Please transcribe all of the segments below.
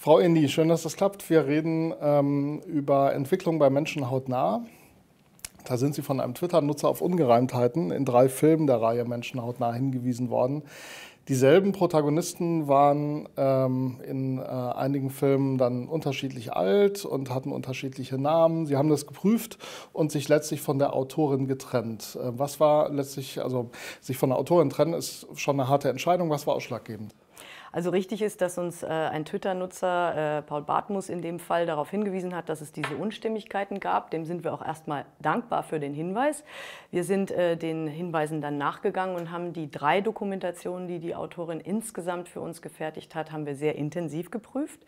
Frau Indi, schön, dass das klappt. Wir reden ähm, über Entwicklung bei Menschen hautnah. Da sind Sie von einem Twitter-Nutzer auf Ungereimtheiten in drei Filmen der Reihe Menschen hautnah hingewiesen worden. Dieselben Protagonisten waren ähm, in äh, einigen Filmen dann unterschiedlich alt und hatten unterschiedliche Namen. Sie haben das geprüft und sich letztlich von der Autorin getrennt. Äh, was war letztlich, also sich von der Autorin trennen, ist schon eine harte Entscheidung. Was war ausschlaggebend? Also richtig ist, dass uns äh, ein Twitter-Nutzer, äh, Paul Bartmus in dem Fall, darauf hingewiesen hat, dass es diese Unstimmigkeiten gab. Dem sind wir auch erstmal dankbar für den Hinweis. Wir sind äh, den Hinweisen dann nachgegangen und haben die drei Dokumentationen, die die Autorin insgesamt für uns gefertigt hat, haben wir sehr intensiv geprüft.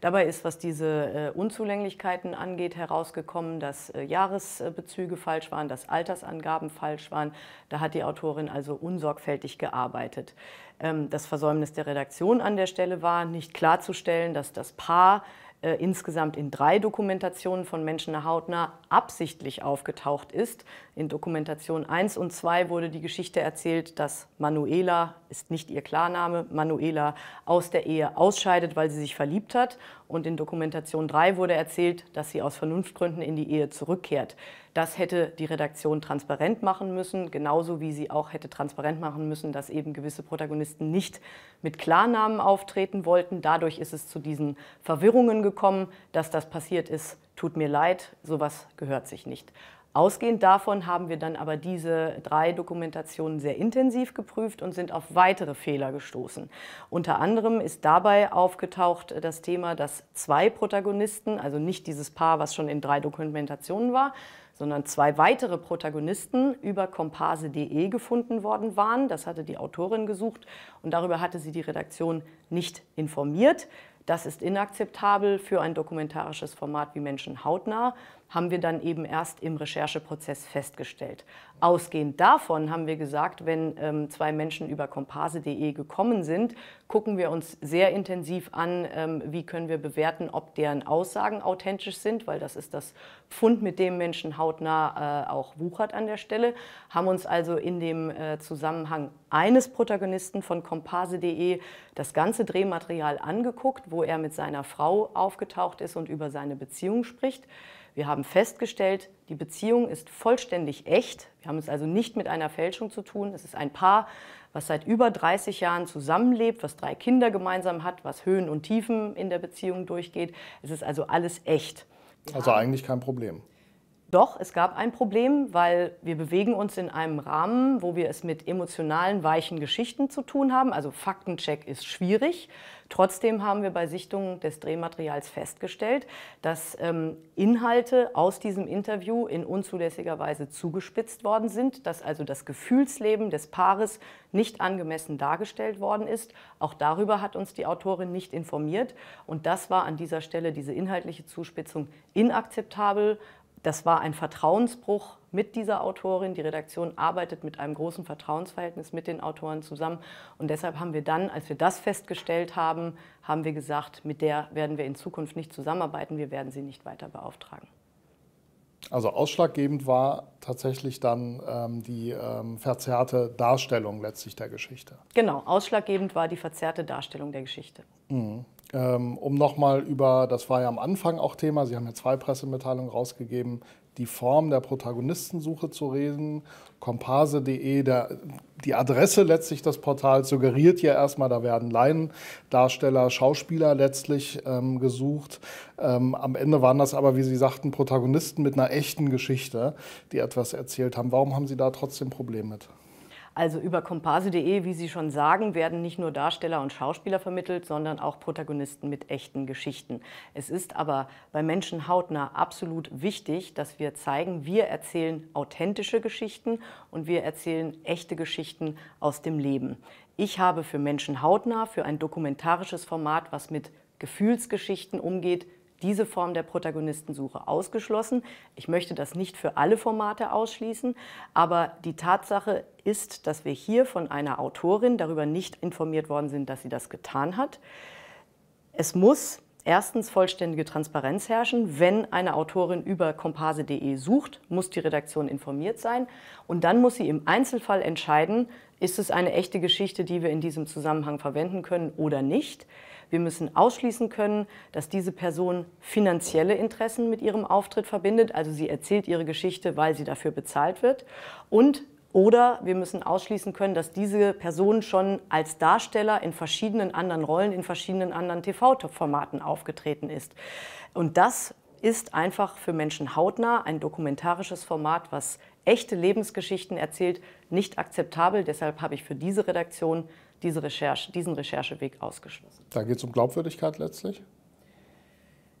Dabei ist, was diese äh, Unzulänglichkeiten angeht, herausgekommen, dass äh, Jahresbezüge falsch waren, dass Altersangaben falsch waren. Da hat die Autorin also unsorgfältig gearbeitet. Ähm, das Versäumnis der Redaktion an der Stelle war, nicht klarzustellen, dass das Paar äh, insgesamt in drei Dokumentationen von Menschen Hautner absichtlich aufgetaucht ist. In Dokumentation 1 und 2 wurde die Geschichte erzählt, dass Manuela ist nicht ihr Klarname, Manuela aus der Ehe ausscheidet, weil sie sich verliebt hat. Und in Dokumentation 3 wurde erzählt, dass sie aus Vernunftgründen in die Ehe zurückkehrt. Das hätte die Redaktion transparent machen müssen, genauso wie sie auch hätte transparent machen müssen, dass eben gewisse Protagonisten nicht mit Klarnamen auftreten wollten. Dadurch ist es zu diesen Verwirrungen gekommen, dass das passiert ist. Tut mir leid, sowas gehört sich nicht. Ausgehend davon haben wir dann aber diese drei Dokumentationen sehr intensiv geprüft und sind auf weitere Fehler gestoßen. Unter anderem ist dabei aufgetaucht das Thema, dass zwei Protagonisten, also nicht dieses Paar, was schon in drei Dokumentationen war, sondern zwei weitere Protagonisten über komparse.de gefunden worden waren. Das hatte die Autorin gesucht und darüber hatte sie die Redaktion nicht informiert. Das ist inakzeptabel für ein dokumentarisches Format wie Menschen hautnah, haben wir dann eben erst im Rechercheprozess festgestellt. Ausgehend davon haben wir gesagt, wenn ähm, zwei Menschen über kompase.de gekommen sind, gucken wir uns sehr intensiv an, ähm, wie können wir bewerten, ob deren Aussagen authentisch sind, weil das ist das Pfund, mit dem Menschen hautnah äh, auch wuchert an der Stelle. Haben uns also in dem äh, Zusammenhang eines Protagonisten von Kompase.de das ganze Drehmaterial angeguckt, wo er mit seiner Frau aufgetaucht ist und über seine Beziehung spricht. Wir haben festgestellt, die Beziehung ist vollständig echt. Wir haben es also nicht mit einer Fälschung zu tun. Es ist ein Paar, was seit über 30 Jahren zusammenlebt, was drei Kinder gemeinsam hat, was Höhen und Tiefen in der Beziehung durchgeht. Es ist also alles echt. Also eigentlich kein Problem. Doch, es gab ein Problem, weil wir bewegen uns in einem Rahmen, wo wir es mit emotionalen, weichen Geschichten zu tun haben. Also Faktencheck ist schwierig. Trotzdem haben wir bei Sichtungen des Drehmaterials festgestellt, dass ähm, Inhalte aus diesem Interview in unzulässiger Weise zugespitzt worden sind, dass also das Gefühlsleben des Paares nicht angemessen dargestellt worden ist. Auch darüber hat uns die Autorin nicht informiert. Und das war an dieser Stelle, diese inhaltliche Zuspitzung, inakzeptabel das war ein Vertrauensbruch mit dieser Autorin. Die Redaktion arbeitet mit einem großen Vertrauensverhältnis mit den Autoren zusammen. Und deshalb haben wir dann, als wir das festgestellt haben, haben wir gesagt, mit der werden wir in Zukunft nicht zusammenarbeiten, wir werden sie nicht weiter beauftragen. Also ausschlaggebend war tatsächlich dann ähm, die ähm, verzerrte Darstellung letztlich der Geschichte. Genau, ausschlaggebend war die verzerrte Darstellung der Geschichte. Mhm. Ähm, um nochmal über, das war ja am Anfang auch Thema, Sie haben ja zwei Pressemitteilungen rausgegeben, die Form der Protagonistensuche zu reden. Komparse.de, die Adresse letztlich des Portals, suggeriert ja erstmal, da werden Laiendarsteller, Schauspieler letztlich ähm, gesucht. Ähm, am Ende waren das aber, wie Sie sagten, Protagonisten mit einer echten Geschichte, die etwas erzählt haben. Warum haben Sie da trotzdem Probleme mit? Also über kompase.de, wie Sie schon sagen, werden nicht nur Darsteller und Schauspieler vermittelt, sondern auch Protagonisten mit echten Geschichten. Es ist aber bei Menschen hautnah absolut wichtig, dass wir zeigen, wir erzählen authentische Geschichten und wir erzählen echte Geschichten aus dem Leben. Ich habe für Menschen hautnah, für ein dokumentarisches Format, was mit Gefühlsgeschichten umgeht, diese Form der Protagonistensuche ausgeschlossen. Ich möchte das nicht für alle Formate ausschließen, aber die Tatsache ist, dass wir hier von einer Autorin darüber nicht informiert worden sind, dass sie das getan hat. Es muss erstens vollständige Transparenz herrschen. Wenn eine Autorin über kompase.de sucht, muss die Redaktion informiert sein. Und dann muss sie im Einzelfall entscheiden, ist es eine echte Geschichte, die wir in diesem Zusammenhang verwenden können oder nicht. Wir müssen ausschließen können, dass diese Person finanzielle Interessen mit ihrem Auftritt verbindet, also sie erzählt ihre Geschichte, weil sie dafür bezahlt wird. Und oder wir müssen ausschließen können, dass diese Person schon als Darsteller in verschiedenen anderen Rollen, in verschiedenen anderen TV-Formaten top aufgetreten ist. Und das ist einfach für Menschen hautnah ein dokumentarisches Format, was echte Lebensgeschichten erzählt, nicht akzeptabel. Deshalb habe ich für diese Redaktion diese Recherche, diesen Rechercheweg ausgeschlossen. Da geht es um Glaubwürdigkeit letztlich?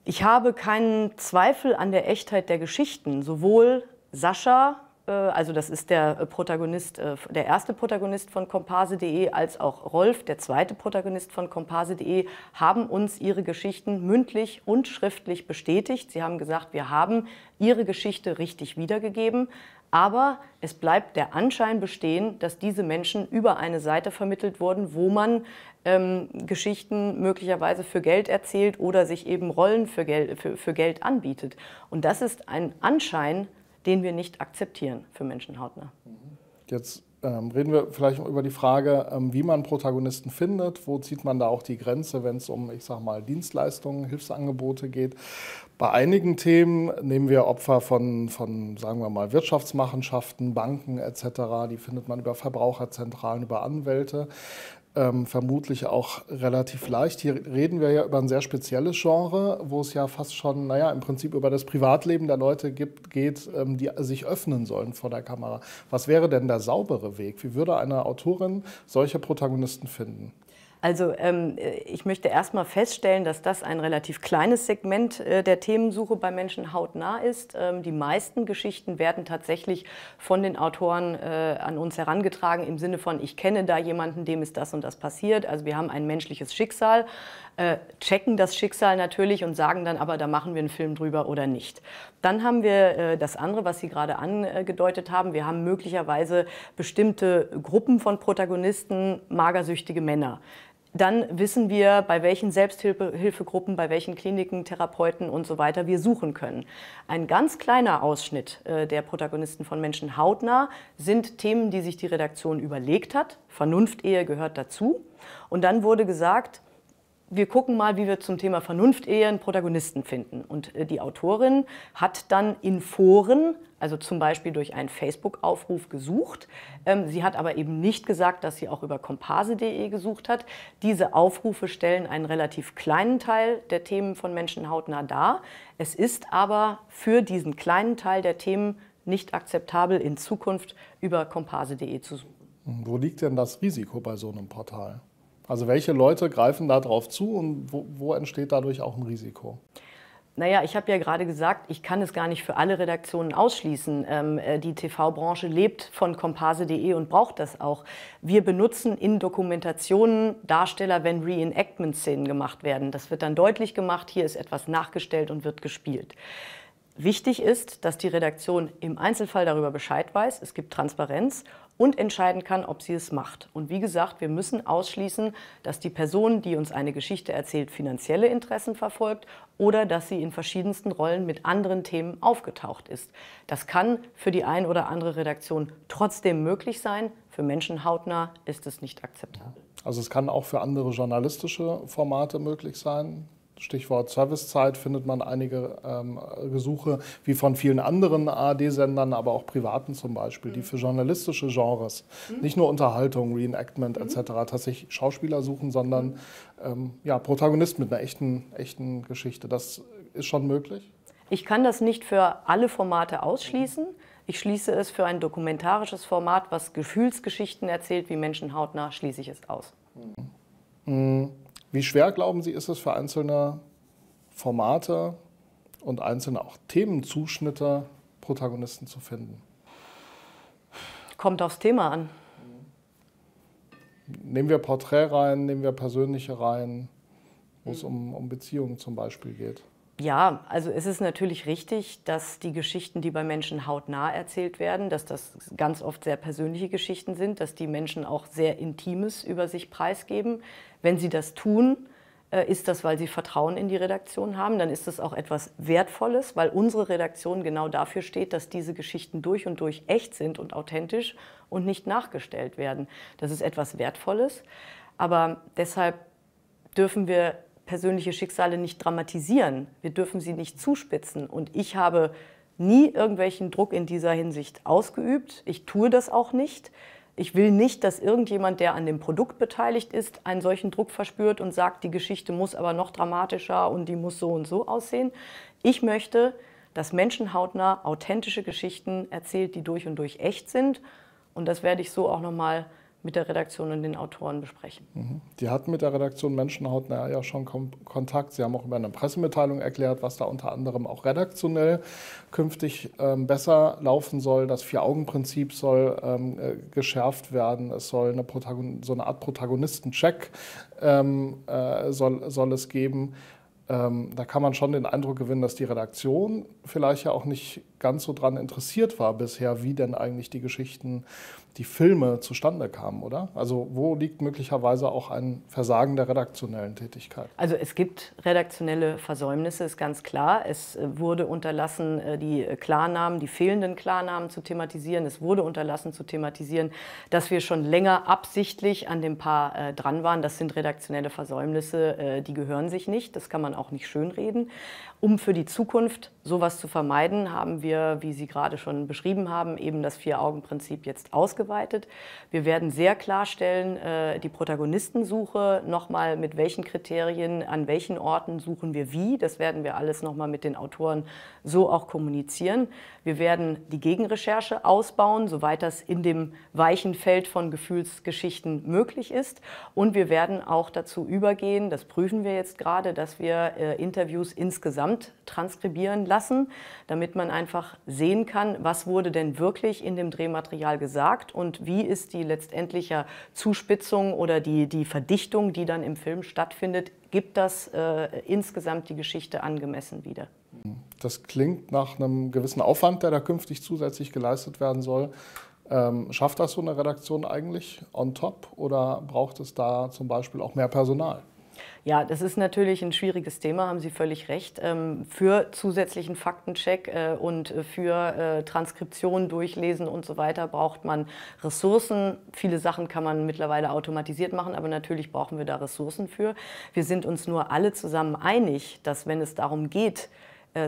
Ich habe keinen Zweifel an der Echtheit der Geschichten. Sowohl Sascha, äh, also das ist der äh, Protagonist, äh, der erste Protagonist von Komparse.de, als auch Rolf, der zweite Protagonist von Komparse.de, haben uns ihre Geschichten mündlich und schriftlich bestätigt. Sie haben gesagt, wir haben ihre Geschichte richtig wiedergegeben. Aber es bleibt der Anschein bestehen, dass diese Menschen über eine Seite vermittelt wurden, wo man ähm, Geschichten möglicherweise für Geld erzählt oder sich eben Rollen für Geld, für, für Geld anbietet. Und das ist ein Anschein, den wir nicht akzeptieren für Menschen hautnah. Mhm. Jetzt ähm, reden wir vielleicht über die Frage, ähm, wie man Protagonisten findet. Wo zieht man da auch die Grenze, wenn es um, ich sag mal, Dienstleistungen, Hilfsangebote geht? Bei einigen Themen nehmen wir Opfer von, von, sagen wir mal, Wirtschaftsmachenschaften, Banken etc. Die findet man über Verbraucherzentralen, über Anwälte ähm, vermutlich auch relativ leicht. Hier reden wir ja über ein sehr spezielles Genre, wo es ja fast schon, naja, im Prinzip über das Privatleben der Leute gibt, geht, ähm, die sich öffnen sollen vor der Kamera. Was wäre denn der saubere Weg? Wie würde eine Autorin solche Protagonisten finden? Also ähm, äh, ich möchte erstmal feststellen, dass das ein relativ kleines Segment äh, der Themensuche bei Menschen hautnah ist. Ähm, die meisten Geschichten werden tatsächlich von den Autoren äh, an uns herangetragen im Sinne von, ich kenne da jemanden, dem ist das und das passiert. Also wir haben ein menschliches Schicksal, äh, checken das Schicksal natürlich und sagen dann aber, da machen wir einen Film drüber oder nicht. Dann haben wir äh, das andere, was Sie gerade angedeutet haben. Wir haben möglicherweise bestimmte Gruppen von Protagonisten, magersüchtige Männer dann wissen wir, bei welchen Selbsthilfegruppen, bei welchen Kliniken, Therapeuten und so weiter wir suchen können. Ein ganz kleiner Ausschnitt äh, der Protagonisten von Menschen hautnah sind Themen, die sich die Redaktion überlegt hat. Vernunftehe gehört dazu. Und dann wurde gesagt, wir gucken mal, wie wir zum Thema vernunft eher einen Protagonisten finden. Und äh, die Autorin hat dann in Foren, also zum Beispiel durch einen Facebook-Aufruf gesucht. Ähm, sie hat aber eben nicht gesagt, dass sie auch über kompase.de gesucht hat. Diese Aufrufe stellen einen relativ kleinen Teil der Themen von Menschen hautnah dar. Es ist aber für diesen kleinen Teil der Themen nicht akzeptabel, in Zukunft über kompase.de zu suchen. Wo liegt denn das Risiko bei so einem Portal? Also welche Leute greifen da drauf zu und wo, wo entsteht dadurch auch ein Risiko? Naja, ich habe ja gerade gesagt, ich kann es gar nicht für alle Redaktionen ausschließen. Ähm, äh, die TV-Branche lebt von komparse.de und braucht das auch. Wir benutzen in Dokumentationen Darsteller, wenn Reenactment-Szenen gemacht werden. Das wird dann deutlich gemacht, hier ist etwas nachgestellt und wird gespielt. Wichtig ist, dass die Redaktion im Einzelfall darüber Bescheid weiß, es gibt Transparenz und entscheiden kann, ob sie es macht. Und wie gesagt, wir müssen ausschließen, dass die Person, die uns eine Geschichte erzählt, finanzielle Interessen verfolgt oder dass sie in verschiedensten Rollen mit anderen Themen aufgetaucht ist. Das kann für die ein oder andere Redaktion trotzdem möglich sein, für Menschen hautnah ist es nicht akzeptabel. Also es kann auch für andere journalistische Formate möglich sein, Stichwort Servicezeit findet man einige ähm, Gesuche, wie von vielen anderen ARD-Sendern, aber auch privaten zum Beispiel, mhm. die für journalistische Genres, mhm. nicht nur Unterhaltung, Reenactment mhm. etc., tatsächlich Schauspieler suchen, sondern mhm. ähm, ja, Protagonist mit einer echten, echten Geschichte. Das ist schon möglich? Ich kann das nicht für alle Formate ausschließen. Ich schließe es für ein dokumentarisches Format, was Gefühlsgeschichten erzählt, wie Menschen hautnah, schließe ich es aus. Mhm. mhm. Wie schwer, glauben Sie, ist es für einzelne Formate und einzelne auch Themenzuschnitte, Protagonisten zu finden? Kommt aufs Thema an. Nehmen wir Porträt rein, nehmen wir persönliche rein, wo es mhm. um, um Beziehungen zum Beispiel geht. Ja, also es ist natürlich richtig, dass die Geschichten, die bei Menschen hautnah erzählt werden, dass das ganz oft sehr persönliche Geschichten sind, dass die Menschen auch sehr Intimes über sich preisgeben. Wenn sie das tun, äh, ist das, weil sie Vertrauen in die Redaktion haben, dann ist das auch etwas Wertvolles, weil unsere Redaktion genau dafür steht, dass diese Geschichten durch und durch echt sind und authentisch und nicht nachgestellt werden. Das ist etwas Wertvolles, aber deshalb dürfen wir persönliche Schicksale nicht dramatisieren. Wir dürfen sie nicht zuspitzen. Und ich habe nie irgendwelchen Druck in dieser Hinsicht ausgeübt. Ich tue das auch nicht. Ich will nicht, dass irgendjemand, der an dem Produkt beteiligt ist, einen solchen Druck verspürt und sagt, die Geschichte muss aber noch dramatischer und die muss so und so aussehen. Ich möchte, dass Menschen hautnah authentische Geschichten erzählt, die durch und durch echt sind. Und das werde ich so auch nochmal mal mit der Redaktion und den Autoren besprechen. Mhm. Die hatten mit der Redaktion Menschenhaut na ja schon Kontakt. Sie haben auch über eine Pressemitteilung erklärt, was da unter anderem auch redaktionell künftig ähm, besser laufen soll. Das Vier-Augen-Prinzip soll ähm, äh, geschärft werden. Es soll eine Protagon so eine Art Protagonistencheck ähm, äh, soll, soll es geben. Ähm, da kann man schon den Eindruck gewinnen, dass die Redaktion vielleicht ja auch nicht ganz so dran interessiert war bisher, wie denn eigentlich die Geschichten, die Filme zustande kamen, oder? Also wo liegt möglicherweise auch ein Versagen der redaktionellen Tätigkeit? Also es gibt redaktionelle Versäumnisse, ist ganz klar. Es äh, wurde unterlassen, äh, die äh, Klarnamen, die fehlenden Klarnamen zu thematisieren. Es wurde unterlassen zu thematisieren, dass wir schon länger absichtlich an dem Paar dran waren. Das sind redaktionelle Versäumnisse, die gehören sich nicht. Das kann man auch nicht schönreden. Um für die Zukunft sowas zu vermeiden, haben wir, wie Sie gerade schon beschrieben haben, eben das Vier-Augen-Prinzip jetzt ausgeweitet. Wir werden sehr klarstellen, äh, die Protagonistensuche, nochmal mit welchen Kriterien, an welchen Orten suchen wir wie. Das werden wir alles nochmal mit den Autoren so auch kommunizieren. Wir werden die Gegenrecherche ausbauen, soweit das in dem weichen Feld von Gefühlsgeschichten möglich ist. Und wir werden auch dazu übergehen, das prüfen wir jetzt gerade, dass wir äh, Interviews insgesamt gesamt transkribieren lassen, damit man einfach sehen kann, was wurde denn wirklich in dem Drehmaterial gesagt und wie ist die letztendliche Zuspitzung oder die, die Verdichtung, die dann im Film stattfindet, gibt das äh, insgesamt die Geschichte angemessen wieder. Das klingt nach einem gewissen Aufwand, der da künftig zusätzlich geleistet werden soll. Ähm, schafft das so eine Redaktion eigentlich on top oder braucht es da zum Beispiel auch mehr Personal? Ja, das ist natürlich ein schwieriges Thema, haben Sie völlig recht. Ähm, für zusätzlichen Faktencheck äh, und äh, für äh, Transkription durchlesen und so weiter braucht man Ressourcen. Viele Sachen kann man mittlerweile automatisiert machen, aber natürlich brauchen wir da Ressourcen für. Wir sind uns nur alle zusammen einig, dass wenn es darum geht,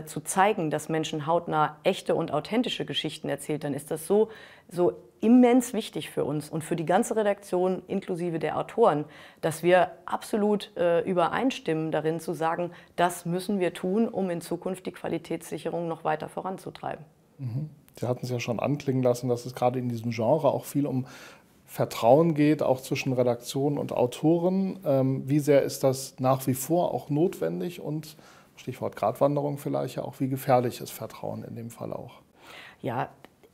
zu zeigen, dass Menschen hautnah echte und authentische Geschichten erzählt, dann ist das so, so immens wichtig für uns und für die ganze Redaktion inklusive der Autoren, dass wir absolut äh, übereinstimmen darin zu sagen, das müssen wir tun, um in Zukunft die Qualitätssicherung noch weiter voranzutreiben. Mhm. Sie hatten es ja schon anklingen lassen, dass es gerade in diesem Genre auch viel um Vertrauen geht, auch zwischen Redaktion und Autoren. Ähm, wie sehr ist das nach wie vor auch notwendig und Stichwort Gratwanderung vielleicht ja auch, wie gefährlich ist Vertrauen in dem Fall auch? Ja,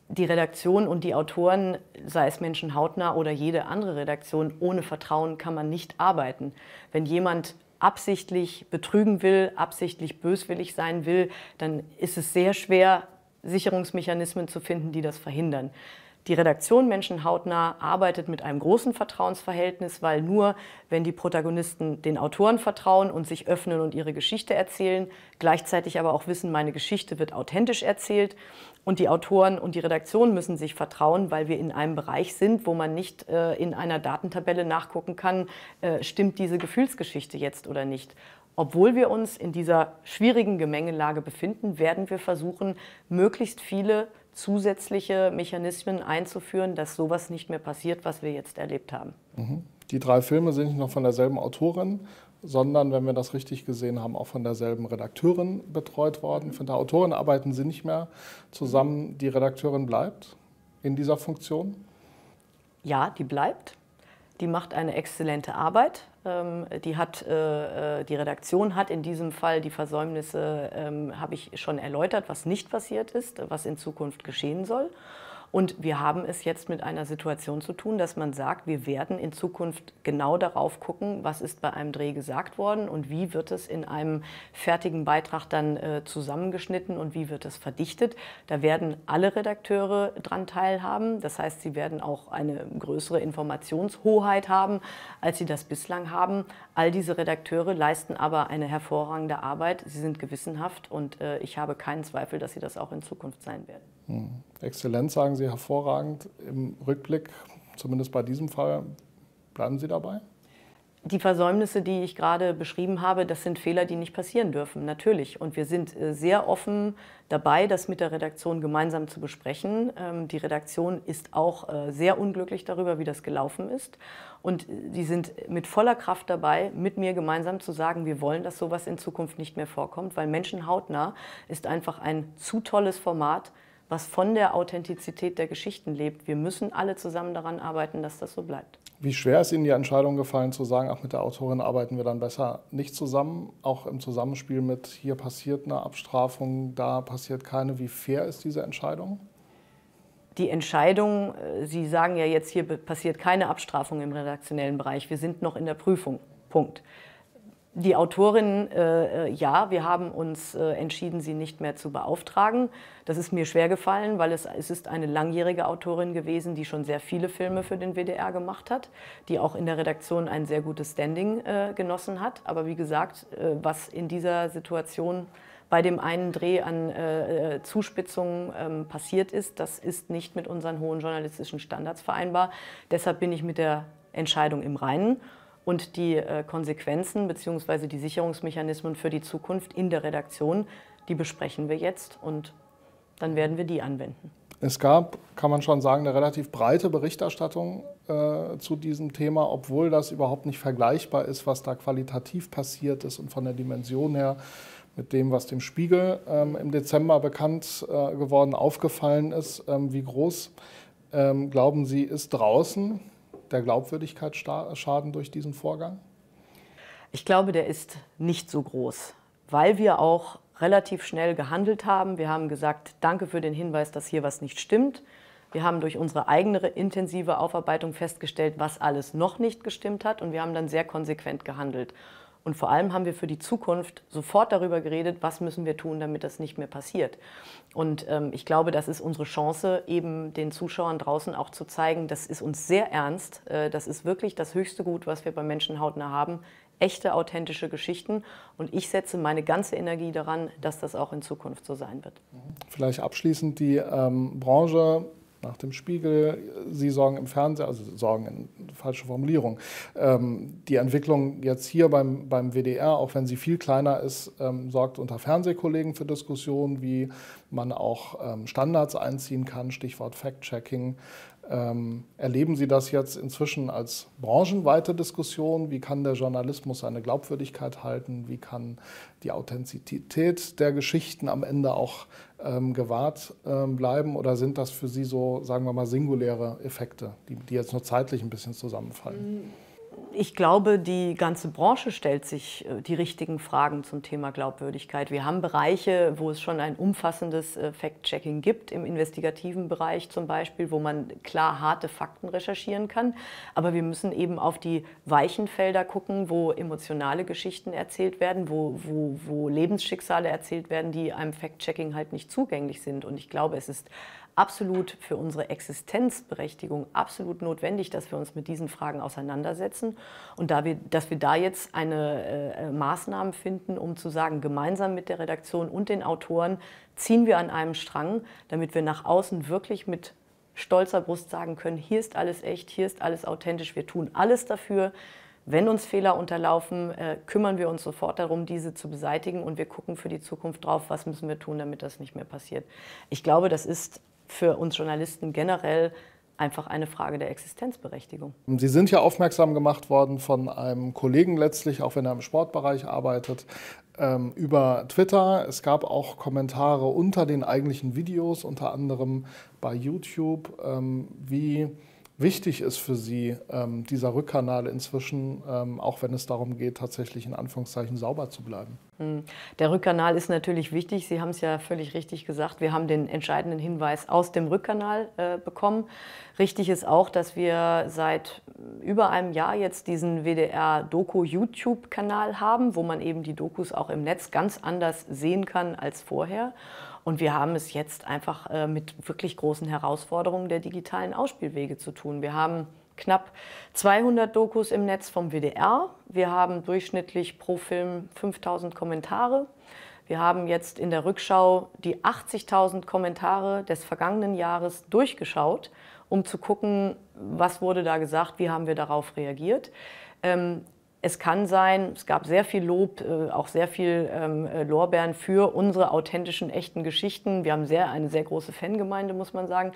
die Redaktion und die Autoren, sei es Menschen hautnah oder jede andere Redaktion, ohne Vertrauen kann man nicht arbeiten. Wenn jemand absichtlich betrügen will, absichtlich böswillig sein will, dann ist es sehr schwer, Sicherungsmechanismen zu finden, die das verhindern. Die Redaktion Menschen hautnah arbeitet mit einem großen Vertrauensverhältnis, weil nur wenn die Protagonisten den Autoren vertrauen und sich öffnen und ihre Geschichte erzählen, gleichzeitig aber auch wissen, meine Geschichte wird authentisch erzählt, und die Autoren und die Redaktion müssen sich vertrauen, weil wir in einem Bereich sind, wo man nicht äh, in einer Datentabelle nachgucken kann, äh, stimmt diese Gefühlsgeschichte jetzt oder nicht. Obwohl wir uns in dieser schwierigen Gemengelage befinden, werden wir versuchen, möglichst viele zusätzliche Mechanismen einzuführen, dass sowas nicht mehr passiert, was wir jetzt erlebt haben. Mhm. Die drei Filme sind noch von derselben Autorin sondern, wenn wir das richtig gesehen haben, auch von derselben Redakteurin betreut worden. Von der Autorin arbeiten sie nicht mehr zusammen. Die Redakteurin bleibt in dieser Funktion? Ja, die bleibt. Die macht eine exzellente Arbeit. Ähm, die, hat, äh, äh, die Redaktion hat in diesem Fall die Versäumnisse, ähm, habe ich schon erläutert, was nicht passiert ist, was in Zukunft geschehen soll. Und wir haben es jetzt mit einer Situation zu tun, dass man sagt, wir werden in Zukunft genau darauf gucken, was ist bei einem Dreh gesagt worden und wie wird es in einem fertigen Beitrag dann äh, zusammengeschnitten und wie wird es verdichtet. Da werden alle Redakteure dran teilhaben. Das heißt, sie werden auch eine größere Informationshoheit haben, als sie das bislang haben. All diese Redakteure leisten aber eine hervorragende Arbeit. Sie sind gewissenhaft und äh, ich habe keinen Zweifel, dass sie das auch in Zukunft sein werden. Hm. Exzellenz sagen Sie hervorragend. Im Rückblick, zumindest bei diesem Fall, bleiben Sie dabei? Die Versäumnisse, die ich gerade beschrieben habe, das sind Fehler, die nicht passieren dürfen, natürlich. Und wir sind äh, sehr offen dabei, das mit der Redaktion gemeinsam zu besprechen. Ähm, die Redaktion ist auch äh, sehr unglücklich darüber, wie das gelaufen ist. Und die äh, sind mit voller Kraft dabei, mit mir gemeinsam zu sagen, wir wollen, dass sowas in Zukunft nicht mehr vorkommt, weil Menschenhautnah ist einfach ein zu tolles Format was von der Authentizität der Geschichten lebt. Wir müssen alle zusammen daran arbeiten, dass das so bleibt. Wie schwer ist Ihnen die Entscheidung gefallen, zu sagen, ach, mit der Autorin arbeiten wir dann besser nicht zusammen, auch im Zusammenspiel mit hier passiert eine Abstrafung, da passiert keine. Wie fair ist diese Entscheidung? Die Entscheidung, äh, Sie sagen ja jetzt, hier passiert keine Abstrafung im redaktionellen Bereich, wir sind noch in der Prüfung. Punkt die Autorin, äh, äh, ja, wir haben uns äh, entschieden, sie nicht mehr zu beauftragen. Das ist mir schwer gefallen, weil es, es ist eine langjährige Autorin gewesen, die schon sehr viele Filme für den WDR gemacht hat, die auch in der Redaktion ein sehr gutes Standing äh, genossen hat. Aber wie gesagt, äh, was in dieser Situation bei dem einen Dreh an äh, äh, Zuspitzungen ähm, passiert ist, das ist nicht mit unseren hohen journalistischen Standards vereinbar. Deshalb bin ich mit der Entscheidung im Reinen und die äh, Konsequenzen bzw. die Sicherungsmechanismen für die Zukunft in der Redaktion, die besprechen wir jetzt und dann werden wir die anwenden. Es gab, kann man schon sagen, eine relativ breite Berichterstattung äh, zu diesem Thema, obwohl das überhaupt nicht vergleichbar ist, was da qualitativ passiert ist und von der Dimension her mit dem, was dem Spiegel ähm, im Dezember bekannt äh, geworden aufgefallen ist. Ähm, wie groß, ähm, glauben Sie, ist draußen der Glaubwürdigkeitsschaden durch diesen Vorgang? Ich glaube, der ist nicht so groß, weil wir auch relativ schnell gehandelt haben. Wir haben gesagt, danke für den Hinweis, dass hier was nicht stimmt. Wir haben durch unsere eigene intensive Aufarbeitung festgestellt, was alles noch nicht gestimmt hat und wir haben dann sehr konsequent gehandelt. Und vor allem haben wir für die Zukunft sofort darüber geredet, was müssen wir tun, damit das nicht mehr passiert. Und ähm, ich glaube, das ist unsere Chance, eben den Zuschauern draußen auch zu zeigen, das ist uns sehr ernst. Äh, das ist wirklich das höchste Gut, was wir bei Menschen hautnah haben. Echte, authentische Geschichten. Und ich setze meine ganze Energie daran, dass das auch in Zukunft so sein wird. Vielleicht abschließend die ähm, Branche nach dem Spiegel, Sie sorgen im Fernsehen, also sorgen in falsche Formulierung. Ähm, die Entwicklung jetzt hier beim, beim WDR, auch wenn sie viel kleiner ist, ähm, sorgt unter Fernsehkollegen für Diskussionen, wie man auch ähm, Standards einziehen kann, Stichwort Fact-Checking. Ähm, erleben Sie das jetzt inzwischen als branchenweite Diskussion? Wie kann der Journalismus seine Glaubwürdigkeit halten? Wie kann die Authentizität der Geschichten am Ende auch ähm, gewahrt ähm, bleiben? Oder sind das für Sie so, sagen wir mal, singuläre Effekte, die, die jetzt nur zeitlich ein bisschen zusammenfallen? Mhm ich glaube, die ganze Branche stellt sich äh, die richtigen Fragen zum Thema Glaubwürdigkeit. Wir haben Bereiche, wo es schon ein umfassendes äh, Fact-Checking gibt, im investigativen Bereich zum Beispiel, wo man klar harte Fakten recherchieren kann. Aber wir müssen eben auf die weichen Felder gucken, wo emotionale Geschichten erzählt werden, wo, wo, wo Lebensschicksale erzählt werden, die einem Fact-Checking halt nicht zugänglich sind. Und ich glaube, es ist absolut für unsere Existenzberechtigung absolut notwendig, dass wir uns mit diesen Fragen auseinandersetzen und da wir, dass wir da jetzt eine äh, äh, Maßnahmen finden, um zu sagen, gemeinsam mit der Redaktion und den Autoren ziehen wir an einem Strang, damit wir nach außen wirklich mit stolzer Brust sagen können, hier ist alles echt, hier ist alles authentisch, wir tun alles dafür. Wenn uns Fehler unterlaufen, äh, kümmern wir uns sofort darum, diese zu beseitigen und wir gucken für die Zukunft drauf, was müssen wir tun, damit das nicht mehr passiert. Ich glaube, das ist für uns Journalisten generell einfach eine Frage der Existenzberechtigung. Sie sind ja aufmerksam gemacht worden von einem Kollegen letztlich, auch wenn er im Sportbereich arbeitet, ähm, über Twitter. Es gab auch Kommentare unter den eigentlichen Videos, unter anderem bei YouTube, ähm, wie wichtig ist für sie ähm, dieser Rückkanal inzwischen, ähm, auch wenn es darum geht, tatsächlich in Anführungszeichen sauber zu bleiben. Hm. Der Rückkanal ist natürlich wichtig. Sie haben es ja völlig richtig gesagt. Wir haben den entscheidenden Hinweis aus dem Rückkanal äh, bekommen. Richtig ist auch, dass wir seit über einem Jahr jetzt diesen WDR-Doku-YouTube-Kanal haben, wo man eben die Dokus auch im Netz ganz anders sehen kann als vorher. Und wir haben es jetzt einfach äh, mit wirklich großen Herausforderungen der digitalen Ausspielwege zu tun. Wir haben knapp 200 Dokus im Netz vom WDR. Wir haben durchschnittlich pro Film 5000 Kommentare. Wir haben jetzt in der Rückschau die 80.000 Kommentare des vergangenen Jahres durchgeschaut, um zu gucken, was wurde da gesagt, wie haben wir darauf reagiert. Ähm, es kann sein, es gab sehr viel Lob, äh, auch sehr viel ähm, äh, Lorbeeren für unsere authentischen, echten Geschichten. Wir haben sehr, eine sehr große Fangemeinde, muss man sagen.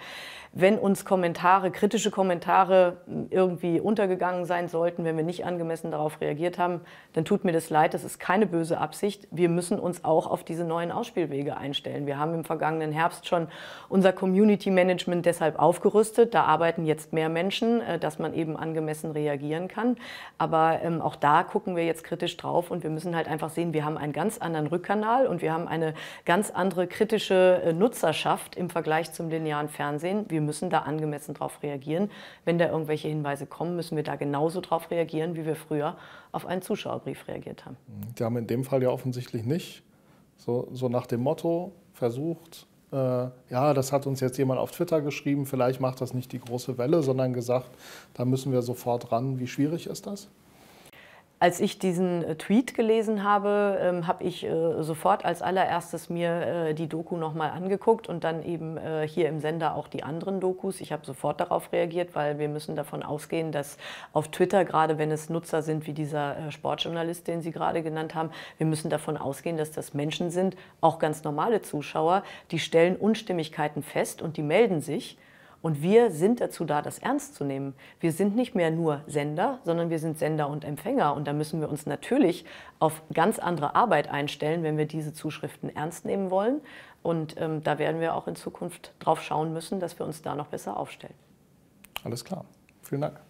Wenn uns Kommentare, kritische Kommentare hm, irgendwie untergegangen sein sollten, wenn wir nicht angemessen darauf reagiert haben, dann tut mir das leid. Das ist keine böse Absicht. Wir müssen uns auch auf diese neuen Ausspielwege einstellen. Wir haben im vergangenen Herbst schon unser Community Management deshalb aufgerüstet. Da arbeiten jetzt mehr Menschen, äh, dass man eben angemessen reagieren kann. Aber ähm, auch da gucken wir jetzt kritisch drauf und wir müssen halt einfach sehen, wir haben einen ganz anderen Rückkanal und wir haben eine ganz andere kritische äh, Nutzerschaft im Vergleich zum linearen Fernsehen. Wir müssen da angemessen drauf reagieren. Wenn da irgendwelche Hinweise kommen, müssen wir da genauso drauf reagieren, wie wir früher auf einen Zuschauerbrief reagiert haben. Die haben in dem Fall ja offensichtlich nicht so, so nach dem Motto versucht, äh, ja, das hat uns jetzt jemand auf Twitter geschrieben, vielleicht macht das nicht die große Welle, sondern gesagt, da müssen wir sofort ran. Wie schwierig ist das? Als ich diesen äh, Tweet gelesen habe, ähm, habe ich äh, sofort als allererstes mir äh, die Doku nochmal angeguckt und dann eben äh, hier im Sender auch die anderen Dokus. Ich habe sofort darauf reagiert, weil wir müssen davon ausgehen, dass auf Twitter, gerade wenn es Nutzer sind wie dieser äh, Sportjournalist, den Sie gerade genannt haben, wir müssen davon ausgehen, dass das Menschen sind, auch ganz normale Zuschauer, die stellen Unstimmigkeiten fest und die melden sich. Und wir sind dazu da, das ernst zu nehmen. Wir sind nicht mehr nur Sender, sondern wir sind Sender und Empfänger. Und da müssen wir uns natürlich auf ganz andere Arbeit einstellen, wenn wir diese Zuschriften ernst nehmen wollen. Und ähm, da werden wir auch in Zukunft drauf schauen müssen, dass wir uns da noch besser aufstellen. Alles klar. Vielen Dank.